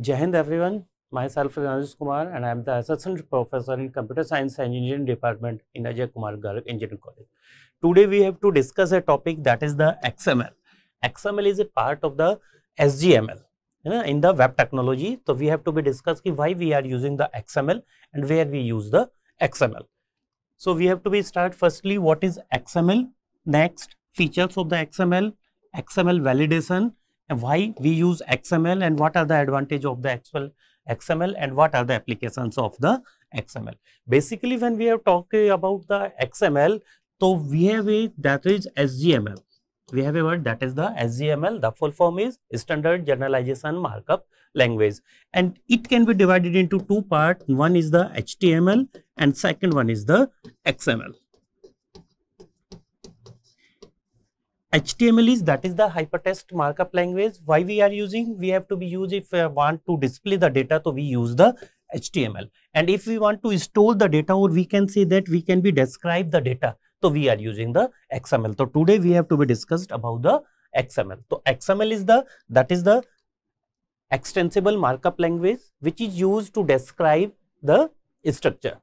Jai Hind everyone. Myself is Anuj Kumar and I am the Assistant Professor in Computer Science Engineering Department in Ajay Kumar Garg Engineering College. Today we have to discuss a topic that is the XML. XML is a part of the SGML you know, in the web technology. So we have to be discuss why we are using the XML and where we use the XML. So we have to be start firstly what is XML, next features of the XML, XML validation, why we use XML and what are the advantage of the actual XML and what are the applications of the XML. Basically, when we are talking about the XML, so we have a that is SGML. We have a word that is the SGML. The full form is Standard Generalization Markup Language, and it can be divided into two parts. One is the HTML, and second one is the XML. HTML is that is the hypertext markup language. Why we are using? We have to be used if we uh, want to display the data, so we use the HTML. And if we want to store the data, or we can say that we can be describe the data, so we are using the XML. So today we have to be discussed about the XML. So XML is the that is the extensible markup language which is used to describe the structure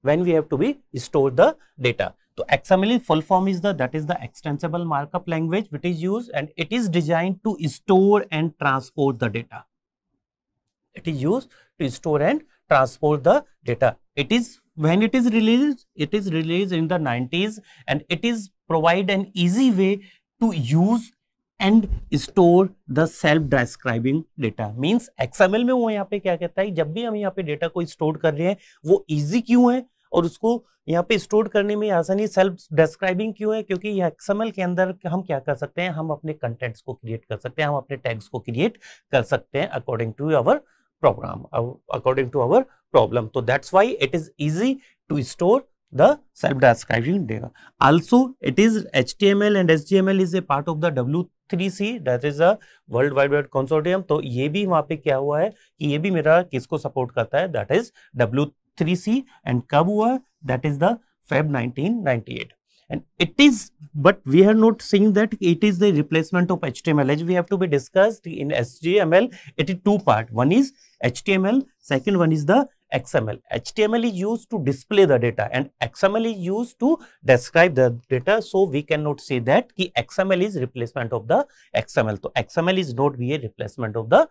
when we have to be store the data. तो XML full form is the that is the extensible markup language which is used and it is designed to store and transport the data. It is used to store and transport the data. It is when it is released, it is released in the 90s and it is provide an easy way to use and store the self describing data means XML में वो यहाँ पे क्या कहता है जब भी हम यहाँ पे डेटा को स्टोर कर रहे हैं वो इजी क्यों है और उसको यहाँ पे स्टोर करने में आसानी सेल्फ डिस्क्राइबिंग क्यों है क्योंकि यह एक्सएमएल के अंदर हम क्या कर सकते हैं हम अपने कंटेंट्स को क्रिएट कर सकते हैं हम अपने टैग्स को क्रिएट कर सकते हैं according to our our program according to problem तो that's why it is to to store the self describing it is it is H T M L and also D M L is a part of the W three C that is a world wide wide consortium तो ये भी वहाँ पे क्या हुआ है कि ये भी मेरा किसको सपोर्ट करता है that is W 3C and Kabua, that is the Feb 1998. And it is, but we are not saying that it is the replacement of HTML. We have to be discussed in HTML. It is two part. One is HTML, second one is the XML. HTML is used to display the data and XML is used to describe the data. So, we cannot say that ki XML is replacement of the XML. So, XML is not be a replacement of the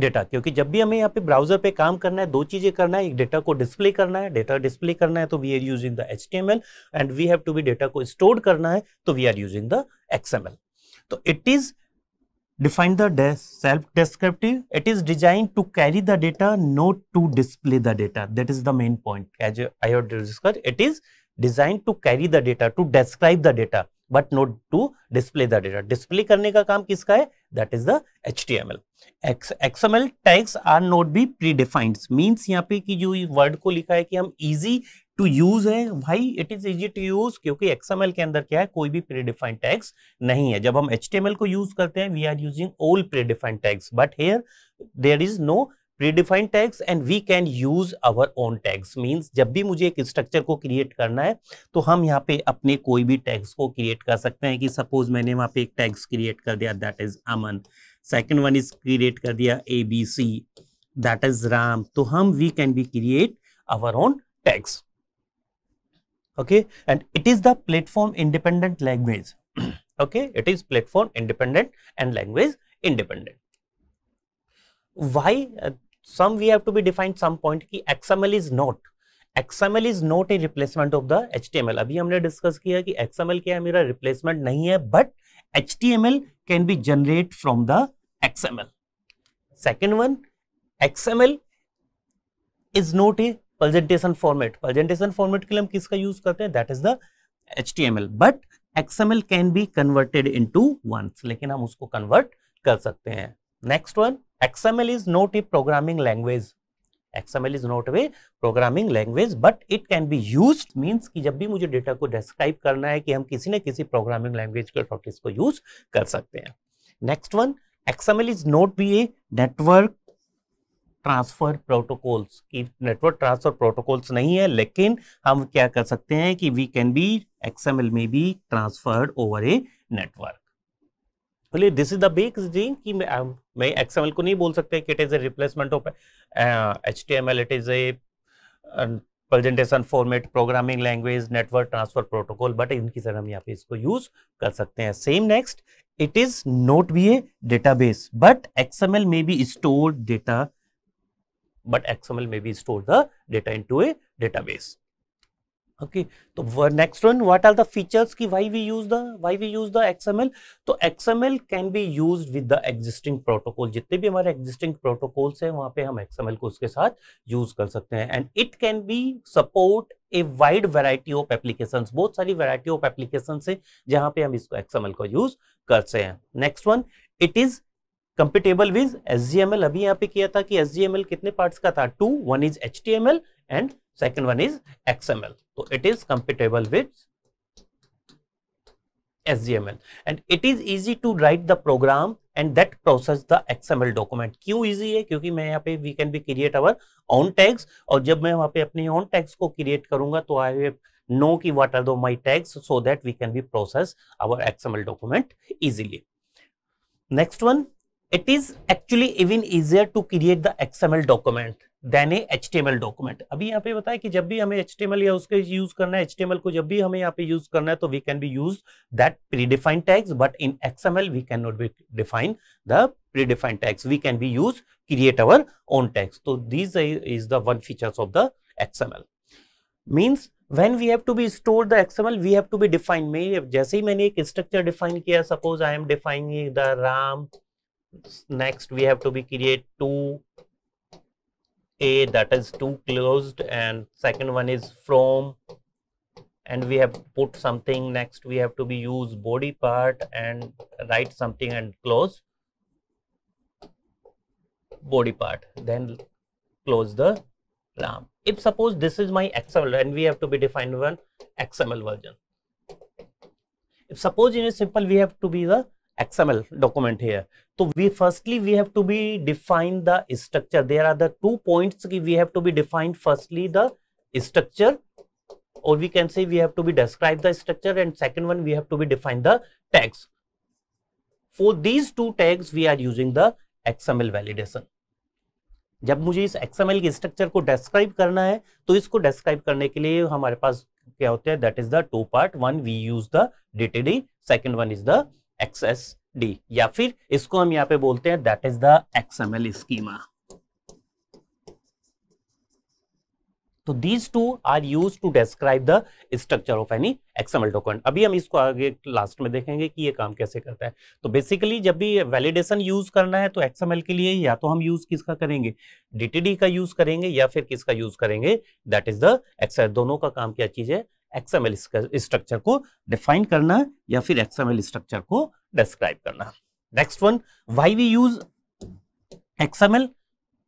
data क्योंकि जब भी हमें यहाँ पे browser पे काम करना है दो चीजें करना है एक डेटा को डिस्प्ले करना है डेटा डिस्प्ले करना है तो we are using the H and we have to be data को स्टोर करना है तो we are using the XML तो it is define the self descriptive it is design to carry the data not to display the data that is the main point as I have discuss it is design to carry the data to describe the data but not to display the data display करने का काम किसका है that is the H T M L X M L tags are not be predefined means यहाँ पे कि जो word को लिखा है कि हम इजी टू यूज है भाई it is easy to use क्योंकि एक्सएमएल के अंदर क्या है कोई भी प्री डिफाइंड टैग्स नहीं है जब हम एच को यूज करते हैं we are using all predefined tags but here there is no predefined tags and we can use our own tags means जब भी मुझे एक स्ट्रक्चर को क्रिएट करना है तो हम यहाँ पे अपने कोई भी टैग्स को क्रिएट कर सकते हैं कि सपोज मैंने वहाँ पे एक टैग्स क्रिएट कर दिया that is Aman second one is create कर दिया A B C that is Ram तो हम we can be create our own tags okay and it is the platform independent language okay it is platform independent and language independent why uh, some we have to be defined some point कि XML is not XML is not a replacement of the HTML. अभी हमने discuss किया कि XML क्या है मेरा replacement नहीं है but HTML can be generate from the XML. Second one XML is not a presentation format presentation format के लिए हम किसका यूज करते हैं that is the HTML. But XML can be converted into लेकिन हम उसको कन्वर्ट कर सकते हैं next one XML is not a programming language. XML is not a programming language, but it can be used means कि जब भी मुझे data को describe करना है कि हम किसी न किसी programming language के प्रैक्टिस को use कर सकते हैं Next one, XML is not be a network transfer protocols की नेटवर्क ट्रांसफर प्रोटोकॉल्स नहीं है लेकिन हम क्या कर सकते हैं कि वी कैन बी एक्सएमएल में be transferred over a network बोले दिस इज द बेग जी कि मैं मैं एक्सएमएल को नहीं बोल सकते कि it is a replacement of H T M L it is a presentation format programming language network transfer protocol but इनकी तरह हम यहाँ पे इसको यूज कर सकते हैं same next it is not be a database but XML may be store data but may be store the data into a database okay तो next one what are the features की why we use the why we use the XML तो XML can be used with the existing protocol जितने भी हमारे existing protocols हैं वहां पे हम एक्सएमएल को उसके साथ यूज कर सकते हैं and it can be support a wide variety of applications बहुत सारी वैरायटी ऑफ एप्लीकेशंस है जहां पे हम इसको एक्सएमएल को यूज करते हैं next one it is compatible with S अभी यहाँ पे किया था कि एस कितने पार्ट्स का था two one is H and second one is X तो it is compatible with SGML and it is easy to write the program and that process the XML document क्यों easy है क्योंकि मैं यहाँ पे we can be create our own tags और जब मैं वहाँ पे अपने own tags को create करूँगा तो I have know कि what are the my tags so that we can be process our XML document easily. Next one it is actually even easier to create the XML document than a HTML document. अभी यहाँ पे बताया कि जब भी हमें HTML या उसके यूज करना है HTML को जब भी हमें यहाँ पे यूज करना है तो we can be used that predefined tags but in XML we cannot be define the predefined tags. We can be used create our own tags. So these is the one features of the XML. Means when we have to be stored the XML we have to be defined. मैं जैसे ही मैंने एक structure define किया suppose I am defining the Ram next we have to be create two a that is two closed and second one is from and we have put something next we have to be use body part and write something and close body part then close the lamp if suppose this is my xml and we have to be defined one xml version if suppose in a simple we have to be the XML document here. So we firstly we have to be define the structure. There are the two points that we have to be defined. Firstly the structure or we can say we have to be describe the structure and second one we have to be define the tags. For these two tags we are using the XML validation. जब मुझे इस XML के structure को describe करना है तो इसको describe करने के लिए हमारे पास क्या होता है that is the two part one we use the DTD second one is the X S D या फिर इसको हम यहाँ पे बोलते हैं that is the XML schema तो these two are used to describe the structure of any XML document अभी हम इसको आगे लास्ट में देखेंगे कि ये काम कैसे करता है तो बेसिकली जब भी वैलिडेशन यूज करना है तो एक्सएमएल के लिए या तो हम यूज किसका करेंगे डीटीडी का यूज करेंगे या फिर किसका यूज करेंगे दैट इज द एक्सएल दोनों का काम क्या चीज है एक्सएमएल स्ट्रक्चर को डिफाइन करना या फिर एक्सएमएल स्ट्रक्चर को डिस्क्राइब करना next one why we use XML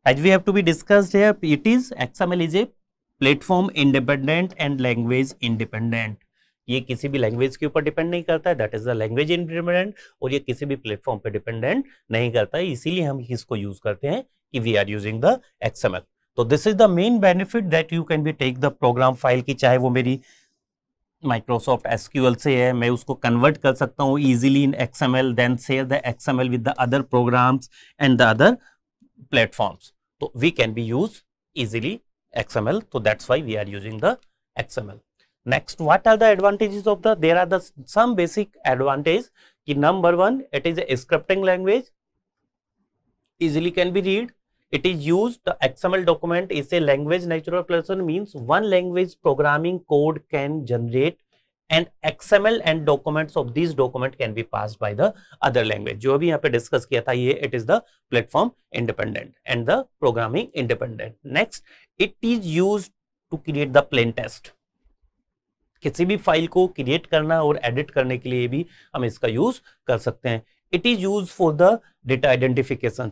as we have to be discussed here it is XML is a platform independent and language independent ये किसी भी लैंग्वेज के ऊपर डिपेंड नहीं करता है that is the language independent और ये किसी भी प्लेटफॉर्म पे डिपेंडेंट नहीं करता है इसीलिए हम इसको यूज करते हैं कि we are using the XML तो this is the main benefit that you can be take the program file की चाहे वो मेरी माइक्रोसॉफ्ट एस से है मैं उसको कन्वर्ट कर सकता हूँ easily in X M L then share the X M L with the other programs and the other platforms तो we can be use easily X M L तो that's why we are using the X M L next what are the advantages of the there are the some basic advantage कि number one it is a scripting language easily can be read it is use the XML document is a language natural person means one language programming code can generate and XML and document of this document can be pass by the other language जो अभी यहाँ पे discuss किया था ये it is the platform independent and the programming independent next it is use to create the plain test किसी भी file को क्रिएट करना और एडिट करने के लिए भी हम इसका यूज कर सकते हैं it is use for the data identification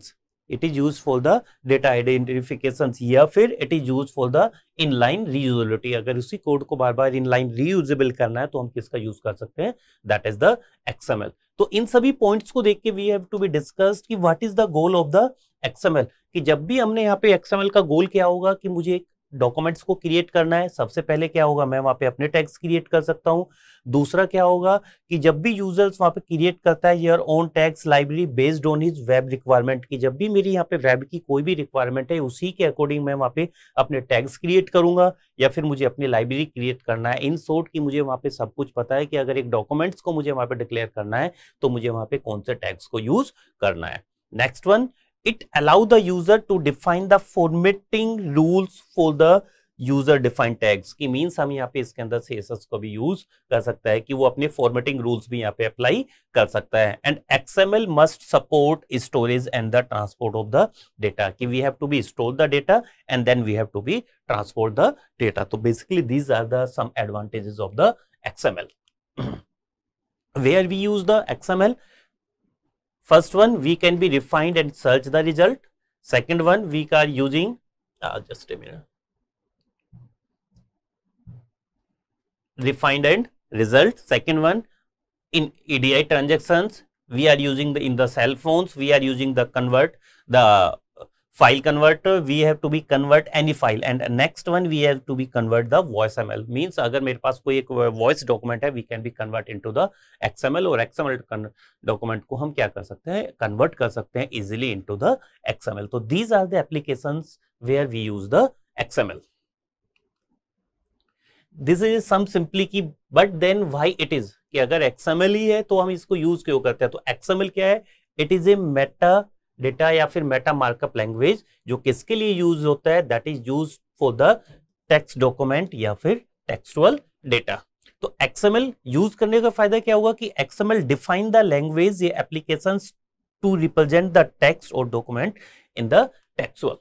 it is use for the data identification या फिर it is use for the inline reusability अगर उसी कोड को बार बार इनलाइन रीयूजेबल करना है तो हम किसका यूज कर सकते हैं दैट इज द एक्सएमएल तो इन सभी पॉइंट्स को देख के we have to be discuss कि what is the goal of the XML कि जब भी हमने यहाँ पे एक्सएमएल का गोल क्या होगा कि मुझे एक डॉक्यूमेंट्स को क्रिएट करना है सबसे पहले क्या होगा मैं वहाँ पे अपने टैक्स क्रिएट कर सकता हूँ दूसरा क्या होगा कि जब भी यूजर्स वहाँ पे क्रिएट करता है your own tax library based on his web requirement की जब भी मेरी यहाँ पे वेब की कोई भी रिक्वायरमेंट है उसी के अकॉर्डिंग मैं वहाँ पे अपने टैक्स क्रिएट करूंगा या फिर मुझे अपनी लाइब्रेरी क्रिएट करना है इन शॉर्ट की मुझे वहाँ पे सब कुछ पता है कि अगर एक डॉक्यूमेंट्स को मुझे वहाँ पे डिक्लेयर करना है तो मुझे वहाँ पे कौन से टैक्स को यूज करना है next one it allow the user to define the formatting rules for the user defined tags ki means hum yahan pe iske andar css ko bhi use kar sakta hai formatting rules bhi apply kar sakta and xml must support storage and the transport of the data we have to be store the data and then we have to be transport the data so basically these are the some advantages of the xml where we use the xml First one, we can be refined and search the result. Second one, we are using, uh, just a minute, refined and result. Second one, in EDI transactions, we are using the in the cell phones, we are using the convert the file converter we have to be convert any file and next one we have to be convert the voice ml means agar mere paas koi ek voice document hai we can be convert into the xml aur xml document ko hum kya kar sakte hain convert kar sakte hain easily into the xml so these are the applications where we use the xml this is some simply की but then why it is कि अगर XML ही है तो हम इसको use क्यों करते हैं तो XML क्या है it is a meta data या फिर मेटा मार्कअप लैंग्वेज जो किसके लिए यूज होता है that is use for the text document या फिर टेक्सुअल डेटा तो एक्सएमएल यूज करने का फायदा क्या हुआ कि एक्सएमएल डिफाइन द लैंग्वेज ये application to represent the text और डॉक्यूमेंट इन द टेक्सुअल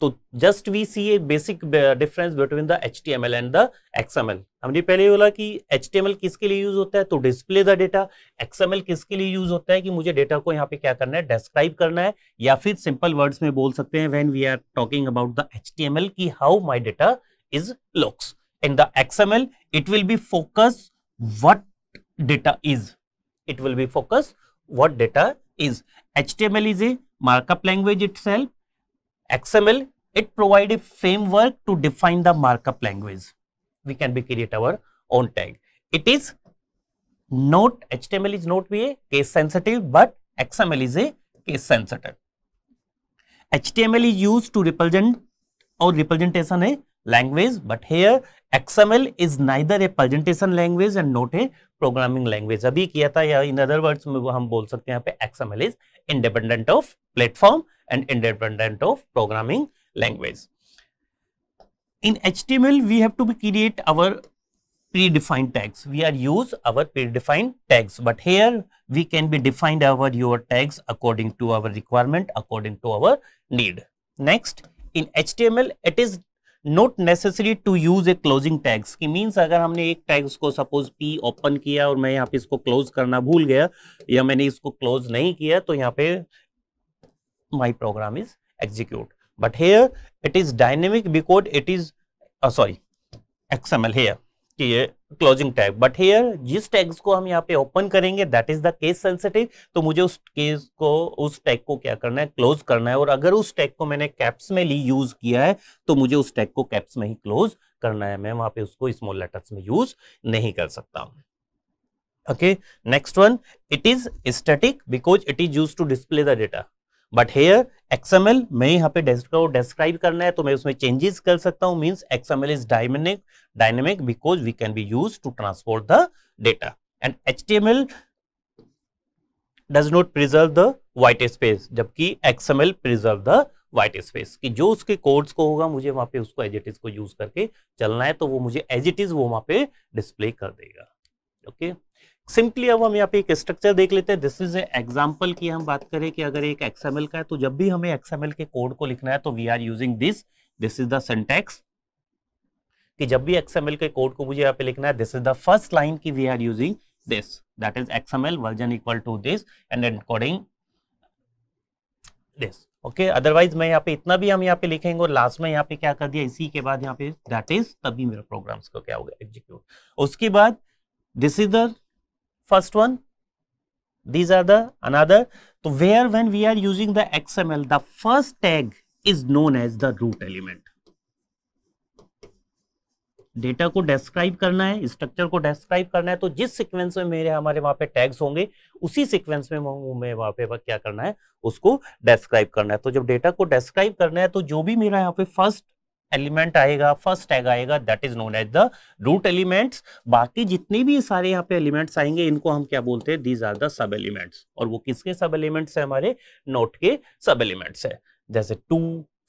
तो just we see a basic difference between the H T M L and the XML हमने पहले बोला कि एच टी एम एल किसके लिए use होता है तो डिस्प्ले द डेटा एक्सएमएल किसके लिए यूज होता है कि मुझे डेटा को यहाँ पे क्या करना है डिस्क्राइब करना है या फिर सिंपल वर्ड्स में बोल सकते हैं when we are talking about the H T M L की how my data is looks in the it will be focus what data is it will be focus what data is H T M L is a markup language itself XML, it provide a framework to define the markup language. We can be create our own tag. It is not, HTML is not be case sensitive, but XML is a case sensitive. HTML is used to represent or representation a language, but here XML is neither a presentation language and not a programming language. अभी किया था in other words में वो हम बोल XML is independent of platform and independent of programming language. In HTML, we have to create our predefined tags. We are use our predefined tags, but here we can be defined our your tags according to our requirement, according to our need. Next, in HTML, it is not necessary to use a closing tags की means अगर हमने एक tags को suppose P open किया और मैं यहाँ पे इसको क्लोज करना भूल गया या मैंने इसको क्लोज नहीं किया तो यहाँ पे my program is execute but here it is dynamic because it is sorry XML here closing tag but here जिस टैग्स को हम यहाँ पे ओपन करेंगे that is the case sensitive तो मुझे उस केस को उस टैग को क्या करना है क्लोज करना है और अगर उस टैग को मैंने कैप्स में ली यूज किया है तो मुझे उस टैग को कैप्स में ही क्लोज करना है मैं वहां पे उसको स्मॉल लेटर्स में यूज नहीं कर सकता हूँ okay next one it is static because it is used to display the data but here XML मैं यहाँ पे डिस्क्राइब करना है तो मैं उसमें चेंजेस कर सकता हूँ means XML is dynamic dynamic because we can be use to transport the data and H T M L does not preserve the white space जबकि XML preserve the white space कि जो उसके codes को होगा मुझे वहां पे उसको एज इट इज को यूज करके चलना है तो वो मुझे एज इट इज वो वहां पे डिस्प्ले कर देगा ओके okay? सिंपली अब हम यहाँ पे एक स्ट्रक्चर देख लेते हैं दिस इज ए एग्जाम्पल की हम बात करें कि अगर एक एक्सएमएल का है तो जब भी हमें एक्सएमएल के कोड को लिखना है तो we are using this this is the syntax कि जब भी एक्सएमएल के कोड को मुझे यहाँ पे लिखना है this is the first line की we are using this that is XML version equal to this and encoding this okay otherwise मैं यहाँ पे इतना भी हम यहाँ पे लिखेंगे और लास्ट में यहाँ पे क्या कर दिया इसी के बाद यहाँ पे दैट इज तभी मेरा प्रोग्राम्स को क्या हो गया एग्जीक्यूट उसके बाद this is the first one these are the another so where when we are using the xml the first tag is known as the root element data को describe करना है स्ट्रक्चर को डेस्क्राइब करना है तो जिस सीक्वेंस में मेरे हमारे वहां पे टैग्स होंगे उसी सीक्वेंस में मैं वहां पे क्या करना है उसको डेस्क्राइब करना है तो जब डेटा को डेस्क्राइब करना है तो जो भी मेरा यहाँ पे फर्स्ट एलिमेंट आएगा फर्स्ट टैग आएगा that is known as the root elements बाकी जितने भी सारे यहाँ पे एलिमेंट्स आएंगे इनको हम क्या बोलते हैं these are the sub elements और वो किसके सब एलिमेंट्स है हमारे नोट के सब एलिमेंट्स है जैसे to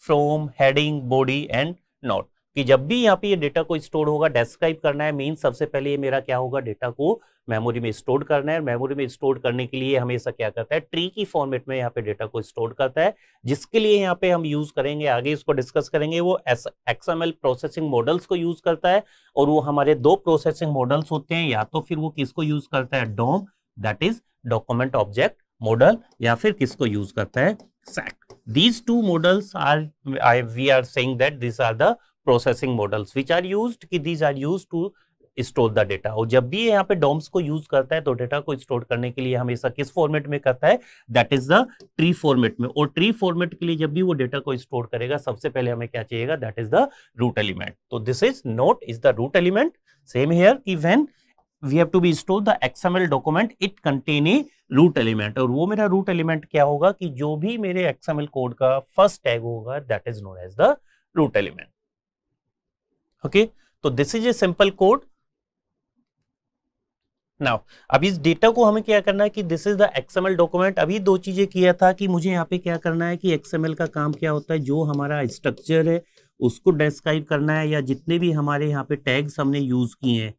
from heading body and note कि जब भी यहाँ पे ये डेटा को स्टोर होगा डेस्क्राइब करना है मीन सबसे पहले ये मेरा क्या होगा डेटा को मेमोरी में स्टोर करना है मेमोरी में स्टोर करने के लिए हमेशा क्या करता है ट्री की फॉर्मेट में यहाँ पे डेटा को स्टोर करता है जिसके लिए यहाँ पे हम यूज करेंगे आगे इसको डिस्कस करेंगे वो एक्सएमएल प्रोसेसिंग मॉडल्स को यूज करता है और वो हमारे दो प्रोसेसिंग मॉडल्स होते हैं या तो फिर वो किसको यूज करता है DOM that is document object model या फिर किसको यूज करता है SAX these two models are I we are saying that these are the processing models which are used ki these are used to store the data और जब भी यहाँ पे डॉम्स को यूज करता है तो डेटा को स्टोर करने के लिए हमेशा किस फॉर्मेट में करता है that is the tree format में और ट्री फॉर्मेट के लिए जब भी वो डेटा को स्टोर करेगा सबसे पहले हमें क्या चाहिएगा that is the root element तो this is note is the root element same here की when we have to be store the XML document it contain a root element और वो मेरा रूट एलिमेंट क्या होगा कि जो भी मेरे एक्सएमएल कोड का फर्स्ट टैग होगा that is known as the root element okay तो this is a simple code now अब इस डेटा को हमें क्या करना है कि this is the XML document अभी दो चीजें किया था कि मुझे यहाँ पे क्या करना है कि एक्सएमएल का काम क्या होता है जो हमारा स्ट्रक्चर है उसको डिस्क्राइब करना है या जितने भी हमारे यहाँ पे टैग्स हमने यूज किए हैं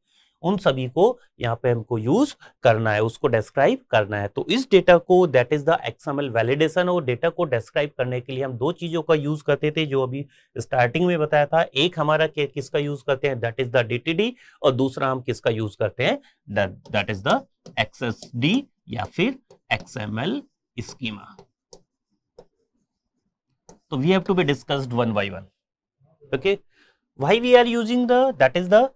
उन सभी को यहाँ पे हमको यूज करना है उसको डिस्क्राइब करना है तो इस डेटा को that is the XML validation और डेटा को डिस्क्राइब करने के लिए हम दो चीजों का यूज करते थे जो अभी स्टार्टिंग में बताया था एक हमारा किसका यूज करते हैं दैट इज द डीटीडी और दूसरा हम किसका यूज करते हैं दैट इज द एक्सएसडी या फिर एक्सएमएल स्कीमा तो we have to be discussed one by one okay why we are using the that is the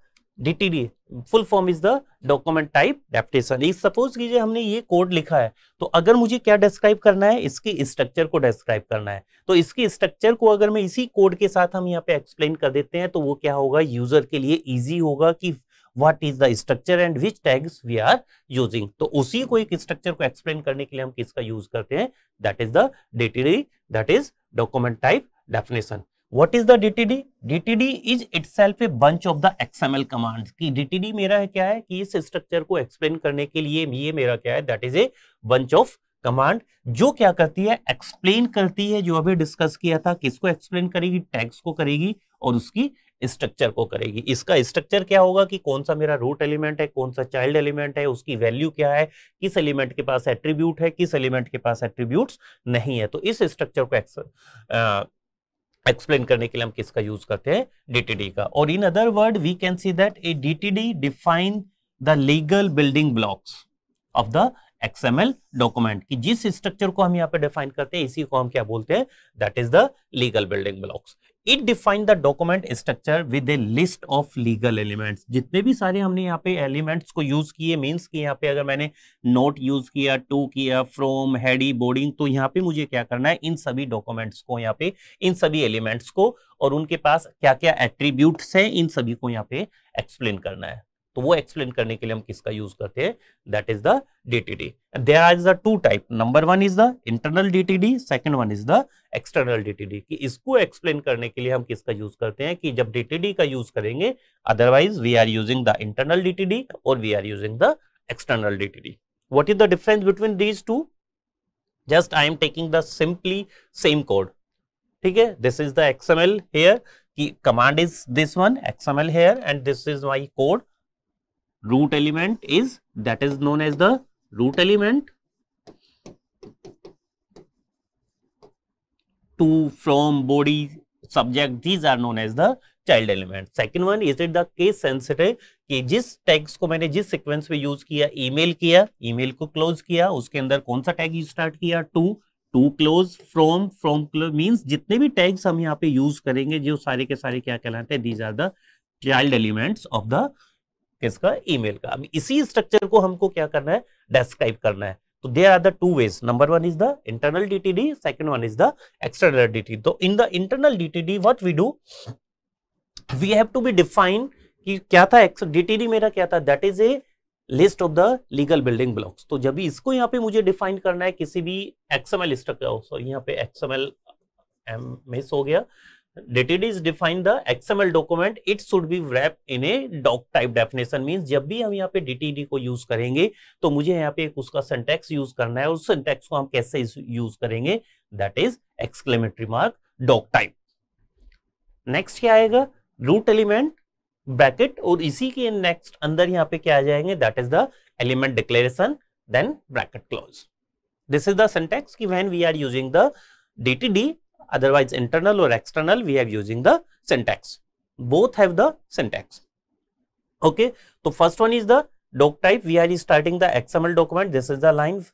DTD full form is the document type definition suppose कीजिए हमने ये code लिखा है तो अगर मुझे क्या डिस्क्राइब करना है इसकी स्ट्रक्चर को डिस्क्राइब करना है तो इसकी स्ट्रक्चर को अगर मैं इसी कोड के साथ हम यहाँ पे एक्सप्लेन कर देते हैं तो वो क्या होगा यूजर के लिए ईजी होगा कि what is the structure and which tags we are using तो उसी को एक स्ट्रक्चर को एक्सप्लेन करने के लिए हम किसका यूज करते हैं that is the DTD that is document type definition what is the DTD D is itself a bunch of the XML commands की डीटीडी मेरा है क्या है कि इस स्ट्रक्चर को एक्सप्लेन करने के लिए ये मेरा क्या है that is a bunch of command जो क्या करती है एक्सप्लेन करती है जो अभी डिस्कस किया था किसको एक्सप्लेन करेगी टैग्स को करेगी और उसकी स्ट्रक्चर को करेगी इसका स्ट्रक्चर क्या होगा कि कौन सा मेरा रूट एलिमेंट है कौन सा चाइल्ड एलिमेंट है उसकी वैल्यू क्या है किस एलिमेंट के पास एट्रीब्यूट है किस एलिमेंट के पास एट्रीब्यूट नहीं है तो इस स्ट्रक्चर को एक्सप्लेन करने के लिए हम किसका यूज करते हैं डीटीडी का और in other word we can see that a DTD define the legal building blocks of the XML document की जिस स्ट्रक्चर को हम यहाँ पे डिफाइन करते हैं इसी को हम क्या बोलते हैं that is the legal building blocks it define the document structure with a list of legal elements जितने भी सारे हमने यहाँ पे एलिमेंट्स को यूज किए मीन्स कि यहाँ पे अगर मैंने नोट यूज किया टू किया फ्रोम हेडी बोर्डिंग तो यहाँ पे मुझे क्या करना है इन सभी डॉक्यूमेंट्स को यहाँ पे इन सभी एलिमेंट्स को और उनके पास क्या क्या एट्रीब्यूट्स हैं इन सभी को यहाँ पे एक्सप्लेन करना है तो वो एक्सप्लेन करने के लिए हम किसका यूज करते हैं that is the DTD there are the two type number one is the internal DTD second one is the external DTD कि इसको एक्सप्लेन करने के लिए हम किसका यूज करते हैं कि जब डीटीडी का यूज करेंगे otherwise we are using the internal DTD और we are using the external DTD what is the difference between these two just I am taking the simply same code ठीक है this is the XML here कि command is this one XML here and this is my code root element is that is known as the root element to from body subject these are known as the child element second one is it the case sensitive कि जिस tags को मैंने जिस sequence में use किया email किया email को close किया उसके अंदर कौन सा टैग स्टार्ट किया to to close from from close means जितने भी टैग्स हम यहाँ पे यूज करेंगे जो सारे के सारे क्या कहलाते हैं these are the child elements of the किसका ईमेल का अब इसी स्ट्रक्चर को हमको क्या करना है डेस्क्राइब करना है तो there are the two ways number one is the internal DTD second one is the external DTD तो in the internal DTD what we do we have to be define कि क्या था डीटीडी मेरा क्या था that is a list of the legal building blocks तो जब इसको यहाँ पे मुझे डिफाइन करना है किसी भी एक्सएमएल स्ट्रक्चर सॉरी यहाँ पे एक्सएमएल एम मिस हो गया DTD is defined the XML document. It should be wrapped in a doc type definition means जब भी हम यहाँ पे DTD को यूज करेंगे तो मुझे यहाँ पे एक उसका सिंटैक्स यूज करना है और सिंटैक्स को हम कैसे यूज करेंगे that is exclamatory mark doc type next क्या आएगा रूट एलिमेंट ब्रैकेट और इसी के नेक्स्ट अंदर यहाँ पे क्या आ जाएंगे that is the element declaration then bracket close this is the syntax कि when we are using the DTD otherwise internal or external we have using the syntax both have the syntax okay so first one is the doc type we are starting the xml document this is the line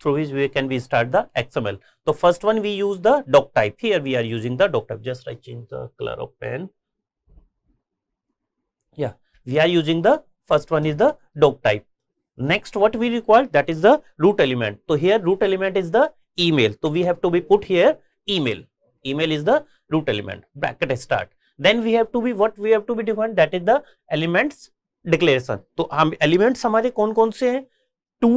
through which we can we start the xml so first one we use the doc type here we are using the doc type just i change the color of pen yeah we are using the first one is the doc type next what we require that is the root element so here root element is the email so we have to be put here email email is the root element bracket start then we have to be what we have to be defined that is the elements declaration to so, um, elements hamare kon kon se hain two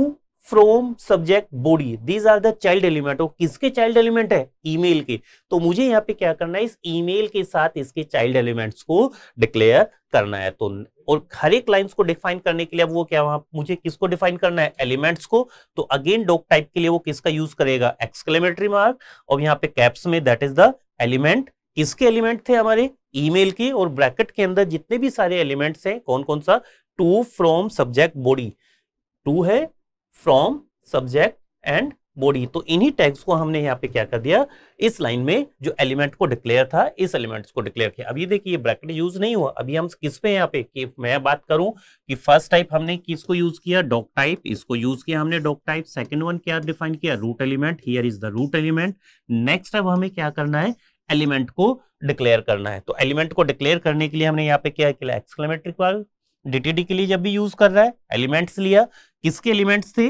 from subject body these are the child element और किसके child element है email के तो मुझे यहाँ पे क्या करना है इस ईमेल के साथ इसके चाइल्ड एलिमेंट्स को डिक्लेयर करना है तो और हर एक लाइन को डिफाइन करने के लिए वो क्या वहां मुझे किसको डिफाइन करना है एलिमेंट्स को तो अगेन डॉक टाइप के लिए वो किसका यूज करेगा एक्सक्लेमेटरी मार्क और यहाँ पे कैप्स में दैट इज द एलिमेंट किसके एलिमेंट थे हमारे ईमेल के और ब्रैकेट के अंदर जितने भी सारे एलिमेंट्स हैं कौन कौन सा to from subject body to है फ्रॉम सब्जेक्ट एंड बॉडी तो इन्हीं टैग्स को हमने यहाँ पे क्या कर दिया इस लाइन में जो एलिमेंट को डिक्लेयर था इस एलिमेंट को डिक्लेयर किया देखिए ये देखिए ब्रैकेट यूज नहीं हुआ अभी हम किस पे यहाँ पे कि मैं बात करूं कि फर्स्ट टाइप हमने किसको यूज किया डॉक टाइप इसको यूज किया हमने डॉक टाइप सेकेंड वन क्या डिफाइन किया root element here is the root element next अब हमें क्या करना है एलिमेंट को डिक्लेयर करना है तो एलिमेंट को डिक्लेयर करने के लिए हमने यहाँ पे क्या किया वाल डीटीडी के लिए जब भी यूज कर रहा है एलिमेंट्स लिया किसके एलिमेंट्स थे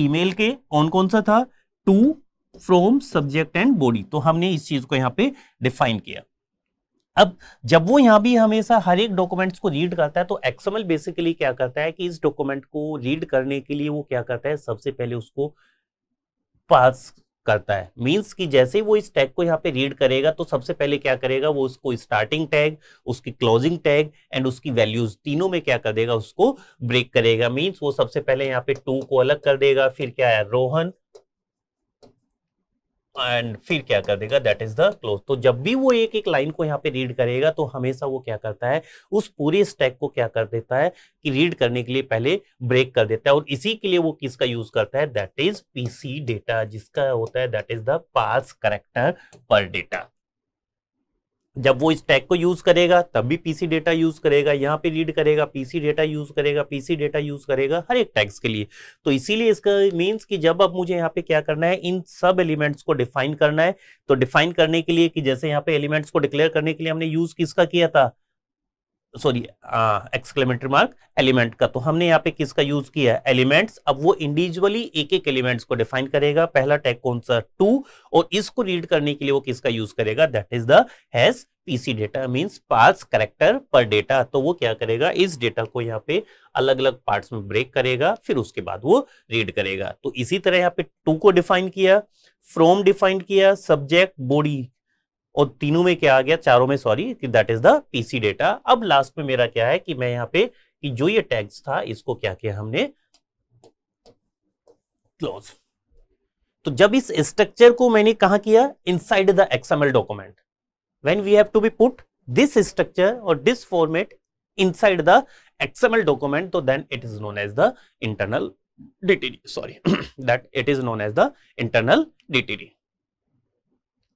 ईमेल के कौन कौन सा था to from subject and body तो हमने इस चीज को यहाँ पे डिफाइन किया अब जब वो यहाँ भी हमेशा हर एक डॉक्यूमेंट्स को रीड करता है तो एक्सएमएल बेसिकली क्या करता है कि इस डॉक्यूमेंट को रीड करने के लिए वो क्या करता है सबसे पहले उसको पास करता है मींस कि जैसे ही वो इस टैग को यहाँ पे रीड करेगा तो सबसे पहले क्या करेगा वो उसको स्टार्टिंग टैग उसकी क्लोजिंग टैग एंड उसकी वैल्यूज तीनों में क्या कर देगा उसको ब्रेक करेगा मींस वो सबसे पहले यहाँ पे टू को अलग कर देगा फिर क्या है रोहन एंड फिर क्या कर देगा दैट इज द क्लोज तो जब भी वो एक एक लाइन को यहाँ पे रीड करेगा तो हमेशा वो क्या करता है उस पूरे स्टैक को क्या कर देता है कि रीड करने के लिए पहले ब्रेक कर देता है और इसी के लिए वो किसका यूज करता है दैट इज पीसी डेटा जिसका होता है that is the parsed character पर डेटा जब वो इस टैग को यूज करेगा तब भी पीसी डेटा यूज करेगा यहाँ पे रीड करेगा पीसी डेटा यूज करेगा पीसी डेटा यूज करेगा हर एक टैग्स के लिए तो इसीलिए इसका मीन्स कि जब अब मुझे यहाँ पे क्या करना है इन सब एलिमेंट्स को डिफाइन करना है तो डिफाइन करने के लिए कि जैसे यहाँ पे एलिमेंट्स को डिक्लेयर करने के लिए हमने यूज किसका किया था सॉरी एक्सक्लेमेटरी मार्क एलिमेंट का तो हमने यहाँ पे किसका यूज किया है एलिमेंट्स अब वो इंडिविजुअली एक एक एलिमेंट्स को डिफाइन करेगा पहला टैग कौन सा टू और इसको रीड करने के लिए वो किसका यूज करेगा that is the hash PC data means parsed character पर डेटा तो वो क्या करेगा इस डेटा को यहाँ पे अलग अलग पार्ट्स में ब्रेक करेगा फिर उसके बाद वो रीड करेगा तो इसी तरह यहाँ पे टू को डिफाइन किया फ्रोम डिफाइन किया सब्जेक्ट बॉडी और तीनों में क्या आ गया चारों में sorry that is the PC data अब लास्ट में मेरा क्या है कि मैं यहाँ पे कि जो ये टैग्स था इसको क्या किया हमने क्लोज तो जब इस स्ट्रक्चर को मैंने कहा किया inside the XML document when we have to be put this structure और this format inside the XML document तो then it is known as the internal DTD. Sorry that it is known as the internal DTD.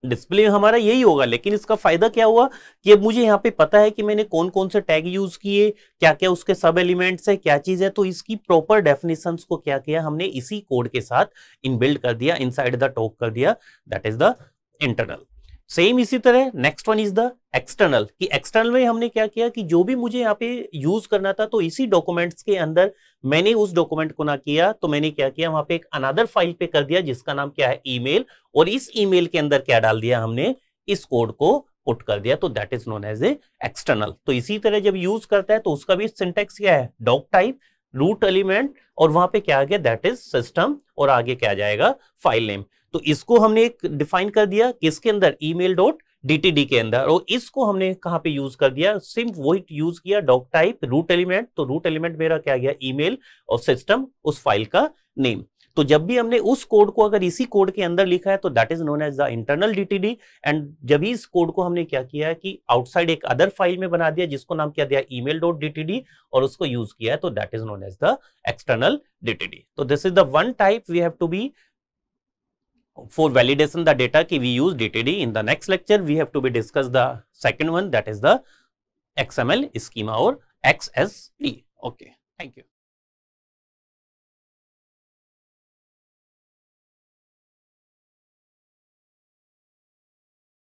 Display हमारा यही होगा लेकिन इसका फायदा क्या हुआ कि अब मुझे यहाँ पे पता है कि मैंने कौन कौन से टैग यूज किए क्या क्या उसके सब एलिमेंट्स है क्या चीज है तो इसकी प्रॉपर डेफिनेशन को क्या किया हमने इसी कोड के साथ इनबिल्ड कर दिया इनसाइड द टॉक कर दिया that is the internal same इसी तरह next one is the external कि एक्सटर्नल में हमने क्या किया कि जो भी मुझे यहाँ पे यूज करना था तो इसी डॉक्यूमेंट्स के अंदर मैंने उस डॉक्यूमेंट को ना किया तो मैंने क्या किया वहां पे एक अनादर फाइल पे कर दिया जिसका नाम क्या है ईमेल और इस ईमेल के अंदर क्या डाल दिया हमने इस कोड को पुट कर दिया तो that is known as a external तो इसी तरह जब यूज करता है तो उसका भी सिंटेक्स क्या है डॉक टाइप रूट एलिमेंट और वहां पे क्या आ गया दैट इज सिस्टम और आगे क्या जाएगा फाइल नेम तो इसको हमने एक डिफाइन कर दिया किसके अंदर ईमेल डॉट डीटीडी के अंदर और इसको हमने कहां पे यूज कर दिया सिर्फ वही यूज किया डॉक टाइप रूट एलिमेंट तो रूट एलिमेंट मेरा क्या गया ईमेल और सिस्टम उस फाइल का नेम तो जब भी हमने उस कोड को अगर इसी कोड के अंदर लिखा है तो that is known as the internal DTD and जब इस कोड को हमने क्या किया है कि आउटसाइड एक अदर फाइल में बना दिया जिसको नाम क्या दिया ईमेल डॉट डीटीडी और उसको यूज किया है तो that is known as the external DTD तो this is the one type we have to be for validation the data ki we use DTD. In the next lecture, we have to be discuss the second one that is the XML schema or XSD. Okay, thank you.